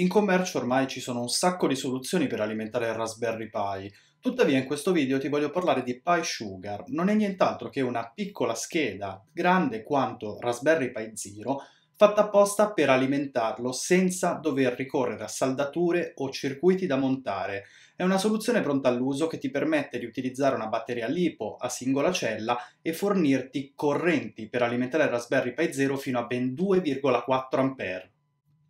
In commercio ormai ci sono un sacco di soluzioni per alimentare il Raspberry Pi, tuttavia in questo video ti voglio parlare di Pi Sugar, non è nient'altro che una piccola scheda grande quanto Raspberry Pi Zero fatta apposta per alimentarlo senza dover ricorrere a saldature o circuiti da montare. È una soluzione pronta all'uso che ti permette di utilizzare una batteria LiPo a singola cella e fornirti correnti per alimentare il Raspberry Pi Zero fino a ben 2,4 A.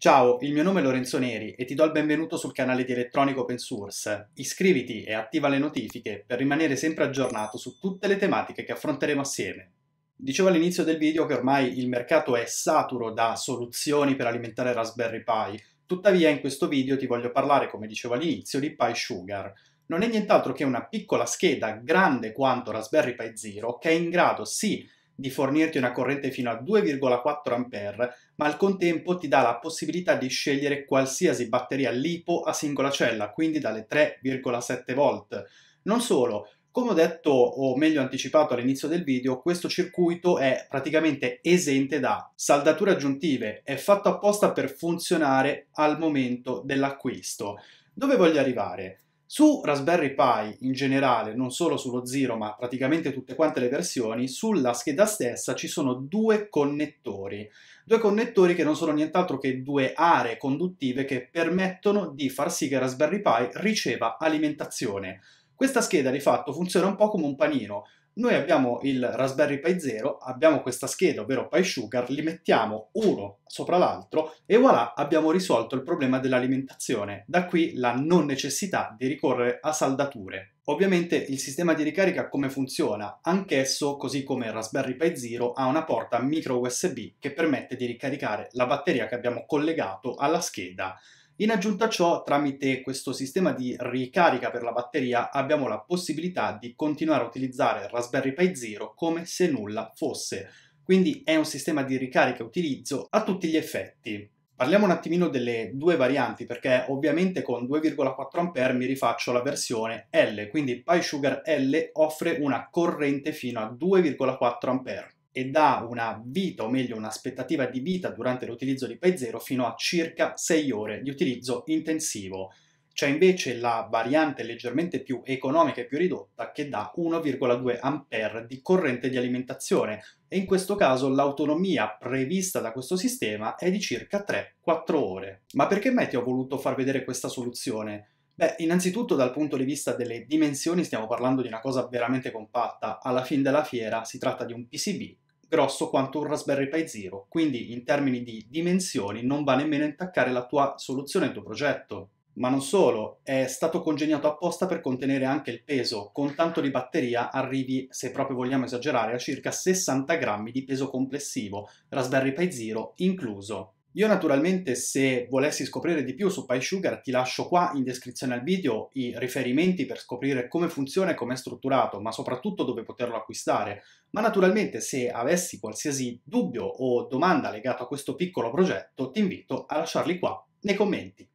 Ciao, il mio nome è Lorenzo Neri e ti do il benvenuto sul canale di Elettronico Open Source. Iscriviti e attiva le notifiche per rimanere sempre aggiornato su tutte le tematiche che affronteremo assieme. Dicevo all'inizio del video che ormai il mercato è saturo da soluzioni per alimentare Raspberry Pi, tuttavia in questo video ti voglio parlare, come dicevo all'inizio, di Pi Sugar. Non è nient'altro che una piccola scheda grande quanto Raspberry Pi Zero che è in grado sì di fornirti una corrente fino a 2,4 A, ma al contempo ti dà la possibilità di scegliere qualsiasi batteria lipo a singola cella, quindi dalle 3,7 V. Non solo, come ho detto, o meglio anticipato all'inizio del video, questo circuito è praticamente esente da saldature aggiuntive, è fatto apposta per funzionare al momento dell'acquisto. Dove voglio arrivare? Su Raspberry Pi in generale, non solo sullo Zero, ma praticamente tutte quante le versioni, sulla scheda stessa ci sono due connettori. Due connettori che non sono nient'altro che due aree conduttive che permettono di far sì che Raspberry Pi riceva alimentazione. Questa scheda di fatto funziona un po' come un panino, noi abbiamo il Raspberry Pi 0, abbiamo questa scheda, ovvero Pi Sugar, li mettiamo uno sopra l'altro e voilà, abbiamo risolto il problema dell'alimentazione. Da qui la non necessità di ricorrere a saldature. Ovviamente il sistema di ricarica come funziona? Anch'esso, così come il Raspberry Pi Zero, ha una porta micro USB che permette di ricaricare la batteria che abbiamo collegato alla scheda in aggiunta a ciò, tramite questo sistema di ricarica per la batteria, abbiamo la possibilità di continuare a utilizzare il Raspberry Pi Zero come se nulla fosse. Quindi è un sistema di ricarica e utilizzo a tutti gli effetti. Parliamo un attimino delle due varianti perché ovviamente con 2,4A mi rifaccio la versione L, quindi PySugar L offre una corrente fino a 2,4A e dà una vita, o meglio un'aspettativa di vita durante l'utilizzo di Pay 0 fino a circa 6 ore di utilizzo intensivo. C'è invece la variante leggermente più economica e più ridotta che dà 1,2 A di corrente di alimentazione e in questo caso l'autonomia prevista da questo sistema è di circa 3-4 ore. Ma perché mai ti ho voluto far vedere questa soluzione? Beh, innanzitutto dal punto di vista delle dimensioni stiamo parlando di una cosa veramente compatta. Alla fine della fiera si tratta di un PCB grosso quanto un Raspberry Pi Zero, quindi in termini di dimensioni non va nemmeno a intaccare la tua soluzione, il tuo progetto. Ma non solo, è stato congegnato apposta per contenere anche il peso. Con tanto di batteria arrivi, se proprio vogliamo esagerare, a circa 60 grammi di peso complessivo, Raspberry Pi Zero incluso. Io naturalmente se volessi scoprire di più su PySugar ti lascio qua in descrizione al video i riferimenti per scoprire come funziona e come è strutturato, ma soprattutto dove poterlo acquistare. Ma naturalmente se avessi qualsiasi dubbio o domanda legato a questo piccolo progetto ti invito a lasciarli qua nei commenti.